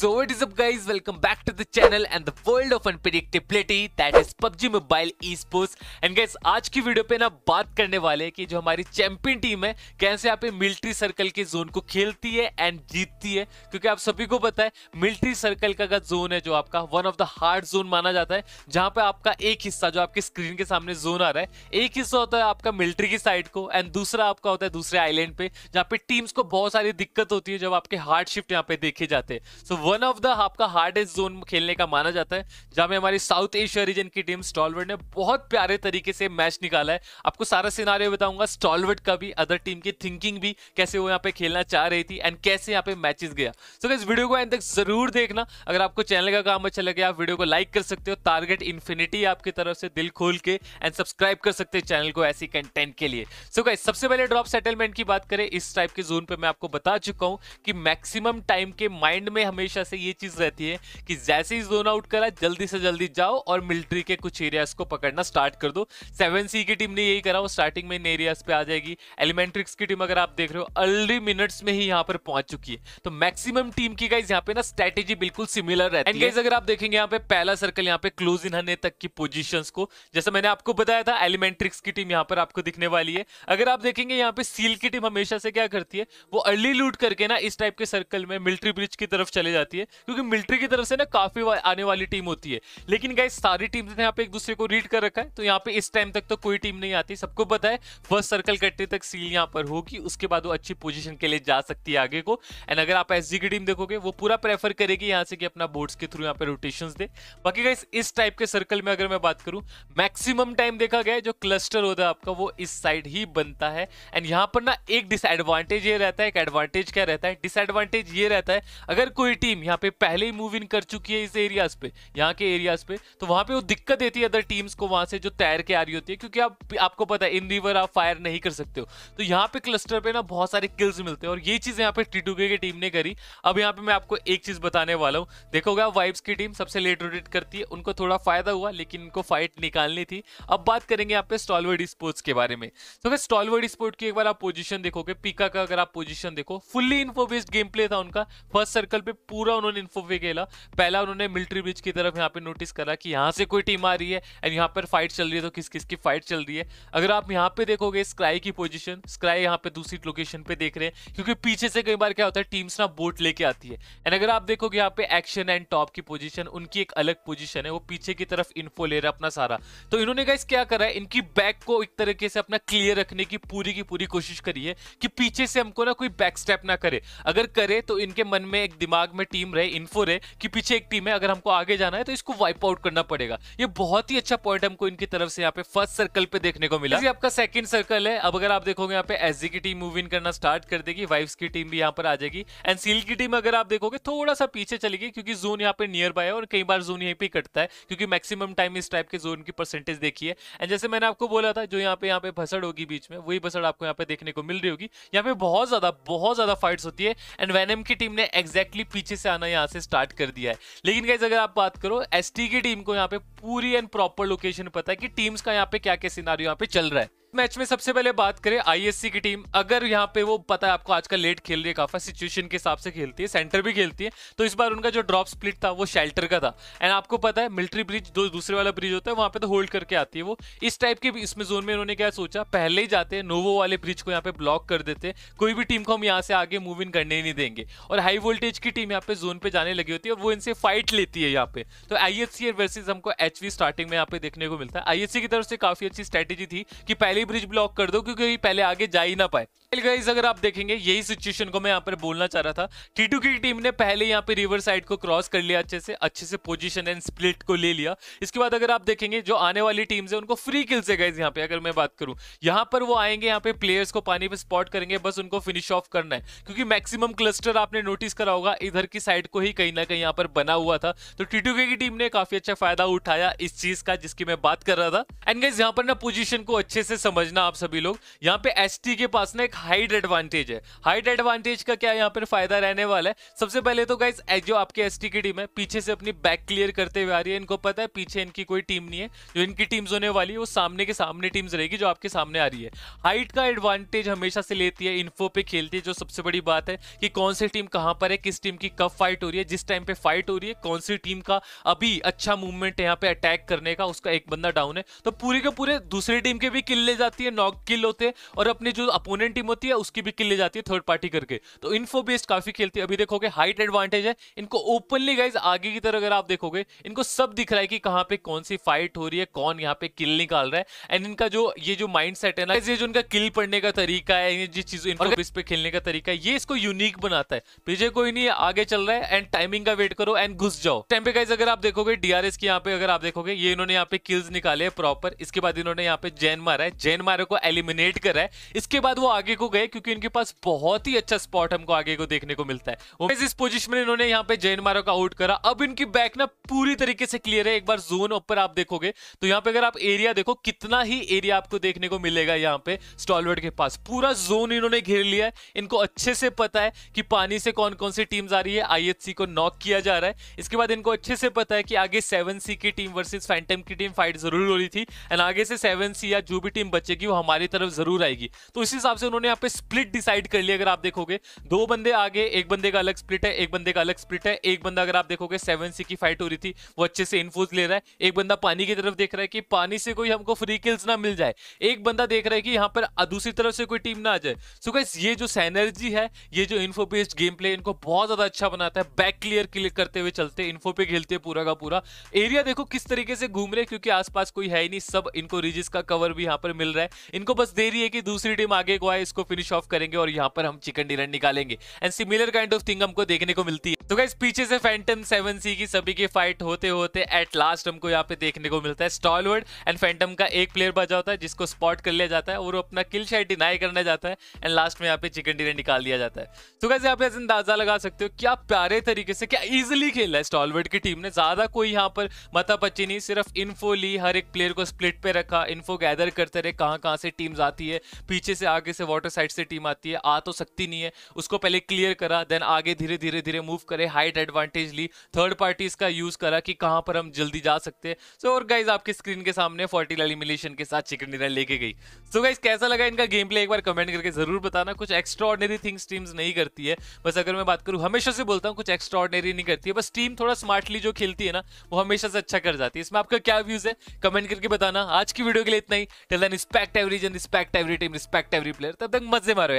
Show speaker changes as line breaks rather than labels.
So what is up guys welcome back to the channel and the world of unpredictability that is PUBG Mobile esports and guys आज की video पे ना बात करने वाले हैं कि जो हमारी चैंपियन टीम है कैसे यहाँ पे मिलिट्री सर्कल के जोन को खेलती है एंड जीतती है क्योंकि आप सभी को पता है मिलिट्री सर्कल का जोन है जो आपका one of the hard zone माना जाता है जहाँ पे आपका एक हिस्सा जो आपके स्क्रीन के सामने जोन आ रहा है एक हिस्सा होता है आपका मिलिट्री की साइड को एंड दूसरा आपका होता है दूसरे आईलैंड पे जहाँ पे टीम्स को बहुत सारी दिक्कत होती है जब आपके हार्ड शिफ्ट यहाँ पे देखे जाते हैं so so, one of the आपका हार्डेस्ट जोन खेलने का माना जाता है जहां में हमारी साउथ एशिया रीजन की टीम स्टॉलवर्ड ने बहुत प्यारे तरीके से मैच निकाला है आपको सारा सिनारियो बताऊंगा स्टॉलवर्ड का भी अदर टीम की थिंकिंग भी कैसे वो यहाँ पे खेलना चाह रही थी एंड कैसे यहाँ पे मैचेस गया सो so, इस वीडियो को एंड तक जरूर देखना अगर आपको चैनल का काम अच्छा लगे आप वीडियो को लाइक कर सकते हो टारगेट इन्फिनिटी आपकी तरफ से दिल खोल के एंड सब्सक्राइब कर सकते हैं चैनल को ऐसी कंटेंट के लिए सो so, सबसे पहले ड्रॉप सेटलमेंट की बात करें इस टाइप के जोन पे मैं आपको बता चुका हूँ कि मैक्सिमम टाइम के माइंड में हमेशा हमेशा से ये चीज़ रहती है कि जैसे ही जोन आउट करा जल्दी से जल्दी जाओ और मिलिट्री के कुछ एरियाज को पकड़ना स्टार्ट कर दो सेवन सी की टीम ने यही करा वो स्टार्टिंग में इन एरियाज पे आ जाएगी एलिमेंट्रिक्स की टीम अगर आप देख रहे हो अर्ली मिनट्स में ही यहाँ पर पहुंच चुकी है तो मैक्सिमम टीम की गाइज यहाँ पे ना स्ट्रेटेजी बिल्कुल सिमिलर रहती है अगर आप देखेंगे यहाँ पे पहला सर्कल यहाँ पे क्लोज इन हने तक की पोजिशन को जैसे मैंने आपको बताया था एलिमेंट्रिक्स की टीम यहाँ पर आपको दिखने वाली है अगर आप देखेंगे यहाँ पे सील की टीम हमेशा से क्या करती है वो अर्ली लूट करके ना इस टाइप के सर्कल में मिलिट्री ब्रिज की तरफ चले जाती है जाती है क्योंकि मिलिट्री की तरफ से ना काफी वा, आने वाली टीम होती है लेकिन गाइज सारी टीम ने यहाँ पे एक दूसरे को रीड कर रखा है तो यहाँ पे इस टाइम तक तो कोई टीम नहीं आती सबको पता है फर्स्ट सर्कल कटने तक सील यहाँ पर होगी उसके बाद वो अच्छी पोजिशन के लिए जा सकती है आगे को एंड अगर आप एस की टीम देखोगे वो पूरा प्रेफर करेगी यहाँ से कि अपना बोर्ड्स के थ्रू यहाँ पे रोटेशन दे बाकी गाइस इस टाइप के सर्कल में अगर मैं बात करूँ मैक्सिमम टाइम देखा गया जो क्लस्टर होता है आपका वो इस साइड ही बनता है एंड यहाँ पर ना एक डिसएडवांटेज ये रहता है एक एडवांटेज क्या रहता है डिसएडवांटेज ये रहता है अगर कोई टीम टीम यहाँ पे पहले ही मूव इन कर चुकी है इस एरियाज पे यहाँ के एरियाज पे तो वहां पे वो दिक्कत देती है अदर टीम्स को वहां से जो तैर के आ रही होती है क्योंकि आप आपको पता है इन रिवर आप फायर नहीं कर सकते हो तो यहाँ पे क्लस्टर पे ना बहुत सारे किल्स मिलते हैं और ये चीज यहाँ पे टीटूके की टीम ने करी अब यहाँ पे मैं आपको एक चीज बताने वाला हूँ देखोगे आप वाइब्स की टीम सबसे लेट रोटेट करती है उनको थोड़ा फायदा हुआ लेकिन इनको फाइट निकालनी थी अब बात करेंगे यहाँ पे स्टॉलवर्ड स्पोर्ट्स के बारे में तो अगर स्टॉलवर्ड स्पोर्ट की एक बार आप पोजिशन देखोगे पिका का अगर आप पोजिशन देखो fully info based game play था उनका फर्स्ट सर्कल पे पूरा पूरा उन्होंने इन्फो भी खेला पहला उन्होंने मिलिट्री ब्रिज की तरफ यहाँ पे नोटिस करा कि यहाँ से कोई टीम आ रही है एंड यहाँ पर फाइट चल रही है तो किस किस की फाइट चल रही है अगर आप यहाँ पे देखोगे स्क्राई की पोजिशन स्क्राई यहाँ पे दूसरी लोकेशन पे देख रहे हैं क्योंकि पीछे से कई बार क्या होता है टीम्स ना बोट लेके आती है एंड अगर आप देखोगे यहाँ पे एक्शन एंड टॉप की पोजिशन उनकी एक अलग पोजिशन है वो पीछे की तरफ इन्फो ले रहा है अपना सारा तो इन्होंने कहा क्या करा है इनकी बैक को एक तरीके से अपना क्लियर रखने की पूरी की पूरी कोशिश करी है कि पीछे से हमको ना कोई बैक स्टेप ना करे अगर करे तो इनके मन में एक दिमाग में टीम रहे इन्फो रहे कि पीछे एक टीम है अगर हमको आगे जाना है तो इसको वाइप आउट करना पड़ेगा ये बहुत ही अच्छा पॉइंट हमको इनकी तरफ से यहाँ पे फर्स्ट सर्कल पे देखने को मिला आपका सेकंड सर्कल है अब अगर आप देखोगे यहाँ पे एस की टीम मूव इन करना स्टार्ट कर देगी वाइफ्स की टीम भी यहाँ पर आ जाएगी एंड सील की टीम अगर आप देखोगे थोड़ा सा पीछे चलेगी क्योंकि जोन यहाँ पे नियर बाय है और कई बार जोन यहीं पर कटता है क्योंकि मैक्सिमम टाइम इस टाइप के जोन की परसेंटेज देखी है एंड जैसे मैंने आपको बोला था जो यहाँ पे यहाँ पे भसड़ होगी बीच में वही भसड़ आपको यहाँ पे देखने को मिल रही होगी यहाँ पे बहुत ज्यादा बहुत ज्यादा फाइट्स होती है एंड वैनम की टीम ने एक्जैक्टली पीछे से आना यहाँ से स्टार्ट कर दिया है लेकिन गाइज अगर आप बात करो एस की टीम को यहाँ पे पूरी एंड प्रॉपर लोकेशन पता है कि टीम्स का यहाँ पे क्या क्या सिनारी यहाँ पे चल रहा है मैच में सबसे पहले बात करें आईएससी की टीम अगर यहाँ पे वो पता है आपको आजकल लेट खेल रही है काफी सिचुएशन के हिसाब से खेलती है सेंटर भी खेलती है तो इस बार उनका जो ड्रॉप स्प्लिट था वो शेल्टर का था एंड आपको पता है मिलिट्री ब्रिज जो दूसरे वाला ब्रिज होता है वहां पे तो होल्ड करके आती है वो इस टाइप के इसमें जोन में उन्होंने क्या सोचा पहले ही जाते हैं नोवो वाले ब्रिज को यहाँ पे ब्लॉक कर देते हैं कोई भी टीम को हम यहाँ से आगे मूव इन करने नहीं देंगे और हाई वोल्टेज की टीम यहाँ पे जोन पे जाने लगी होती है और वो इनसे फाइट लेती है यहाँ पे तो आई एस वर्सेज हमको एच स्टार्टिंग में यहाँ पे देखने को मिलता है आई की तरफ से काफी अच्छी स्ट्रेटेजी थी कि पहले ही ब्रिज ब्लॉक कर दो क्योंकि पहले आगे जा ही ना पाए गाइज अगर आप देखेंगे यही सिचुएशन को मैं यहाँ पर बोलना चाह रहा था टीटू की टीम ने पहले यहाँ पे रिवर साइड को क्रॉस कर लिया अच्छे से अच्छे से पोजीशन एंड स्प्लिट को ले लिया इसके बाद अगर आप देखेंगे जो आने वाली टीम है उनको फ्री किल से गाइज यहाँ पे अगर मैं बात करूँ यहाँ पर वो आएंगे यहाँ पे प्लेयर्स को पानी पे स्पॉट करेंगे बस उनको फिनिश ऑफ करना है क्योंकि मैक्सिमम क्लस्टर आपने नोटिस करा होगा इधर की साइड को ही कहीं ना कहीं यहाँ पर बना हुआ था तो टीटू की टीम ने काफी अच्छा फायदा उठाया इस चीज का जिसकी मैं बात कर रहा था एंड गाइज यहाँ पर ना पोजिशन को अच्छे से समझना आप सभी लोग यहाँ पे एस के पास ना एक हाइट एडवांटेज है हाइट एडवांटेज का क्या यहाँ पर फायदा रहने वाला है सबसे पहले तो गाइज जो आपके एस की टीम है पीछे से अपनी बैक क्लियर करते हुए आ रही है इनको पता है पीछे इनकी कोई टीम नहीं है जो इनकी टीम होने वाली है वो सामने के सामने टीम रहेगी जो आपके सामने आ रही है हाइट का एडवांटेज हमेशा से लेती है इन्फो पे खेलती है जो सबसे बड़ी बात है कि कौन सी टीम कहाँ पर है किस टीम की कब फाइट हो रही है जिस टाइम पे फाइट हो रही है कौन सी टीम का अभी अच्छा मूवमेंट है यहाँ पे अटैक करने का उसका एक बंदा डाउन है तो पूरे के पूरे दूसरी टीम के भी किल्ले जाती है नॉक किल होते हैं और अपनी जो अपोनेंट टीम होती है उसकी भी किल ले जाती है थर्ड पार्टी करके तो इन्फो बेस्ड काफी खेलती है अभी देखोगे हाइट एडवांटेज है इनको ओपनली गाइज आगे की तरह अगर आप देखोगे इनको सब दिख रहा है कि कहाँ पे कौन सी फाइट हो रही है कौन यहाँ पे किल निकाल रहा है एंड इनका जो ये जो माइंड सेट है ना ये जो इनका किल पड़ने का तरीका है ये जिस चीज इनको बेस पे खेलने का तरीका है ये इसको यूनिक बनाता है पीछे कोई नहीं आगे चल रहा है एंड टाइमिंग का वेट करो एंड घुस जाओ टाइम पे गाइज अगर आप देखोगे डीआरएस की यहाँ पे अगर आप देखोगे ये इन्होंने यहाँ पे किल्स निकाले प्रॉपर इसके बाद इन्होंने यहाँ पे जैन मारा है जैन जैन मारो को एलिमिनेट कर रहा है इसके बाद वो आगे को गए क्योंकि इनके पास बहुत ही अच्छा स्पॉट हमको आगे को देखने को मिलता है इस पोजिशन में इन्होंने यहाँ पे जैन मारो का आउट करा अब इनकी बैक ना पूरी तरीके से क्लियर है एक बार जोन ऊपर आप देखोगे तो यहाँ पे अगर आप एरिया देखो कितना ही एरिया आपको देखने को मिलेगा यहाँ पे स्टॉलवर्ड के पास पूरा जोन इन्होंने घेर लिया है इनको अच्छे से पता है कि पानी से कौन कौन सी टीम आ रही है आईएचसी को नॉक किया जा रहा है इसके बाद इनको अच्छे से पता है कि आगे सेवन सी की टीम वर्सेज फैंटम की टीम फाइट जरूर हो रही थी एंड आगे से सेवन सी या जो भी टीम बचेगी वो हमारी तरफ जरूर आएगी तो इस हिसाब से उन्होंने यहाँ पे स्प्लिट डिसाइड कर लिया अगर आप देखोगे दो बंदे आगे एक बंदे का अलग स्प्लिट है एक बंदे का अलग स्प्लिट है एक बंदा अगर आप देखोगे सेवन सी की फाइट हो रही थी वो अच्छे से इन्फोज ले रहा है एक बंदा पानी की तरफ देख रहा है कि पानी से कोई हमको फ्री किल्स ना मिल जाए एक बंदा देख रहा है कि यहाँ पर दूसरी तरफ से कोई टीम ना आ जाए सो गैस ये जो सैनर्जी है ये जो इन्फो बेस्ड गेम प्ले इनको बहुत ज्यादा अच्छा बनाता है बैक क्लियर क्लिक करते हुए चलते इन्फो पे खेलते पूरा का पूरा एरिया देखो किस तरीके से घूम रहे क्योंकि आसपास कोई है ही नहीं सब इनको रिजिस का कवर भी यहाँ पर मिल खेल रहा है इनको बस दे रही है कि दूसरी टीम आगे को आए इसको फिनिश ऑफ करेंगे और यहाँ पर हम चिकन डिनर निकालेंगे and similar kind of thing हमको देखने को मिलती है तो क्या पीछे से फैंटम सेवन सी की सभी की फाइट होते होते एट लास्ट हमको यहाँ पे देखने को मिलता है स्टॉलवर्ड एंड फैंटम का एक प्लेयर बचा होता है जिसको स्पॉट कर लिया जाता है और अपना किल शायद डिनाई करना जाता है एंड लास्ट में यहाँ पे चिकन डिनर निकाल दिया जाता है तो कैसे यहाँ पे अंदाजा लगा सकते हो क्या प्यारे तरीके से क्या इजिली खेला है स्टॉलवर्ड की टीम ने ज्यादा कोई यहाँ पर मता पच्ची नहीं सिर्फ इन्फो ली हर एक प्लेयर को स्प्लिट पे रखा इन्फो गैदर करते रहे रहे कहाँ कहाँ से टीम्स आती है पीछे से आगे से वाटर साइड से टीम आती है आ तो सकती नहीं है उसको पहले क्लियर करा देन आगे धीरे धीरे धीरे मूव करे हाइट एडवांटेज ली थर्ड पार्टीज का यूज करा कि कहाँ पर हम जल्दी जा सकते हैं सो so, और गाइज आपकी स्क्रीन के सामने फोर्टिल एलिमिनेशन के साथ चिकन डिनर लेके गई सो so, गाइज कैसा लगा इनका गेम प्ले एक बार कमेंट करके जरूर बताना कुछ एक्स्ट्रा थिंग्स टीम्स नहीं करती है बस अगर मैं बात करूँ हमेशा से बोलता हूँ कुछ एक्स्ट्रा नहीं करती है बस टीम थोड़ा स्मार्टली जो खेलती है ना वो हमेशा से अच्छा कर जाती है इसमें आपका क्या व्यूज है कमेंट करके बताना आज की वीडियो के लिए इतना ही टेल रिस्पेक्ट एवरी जन respect every team respect every player तब तक मजे मारो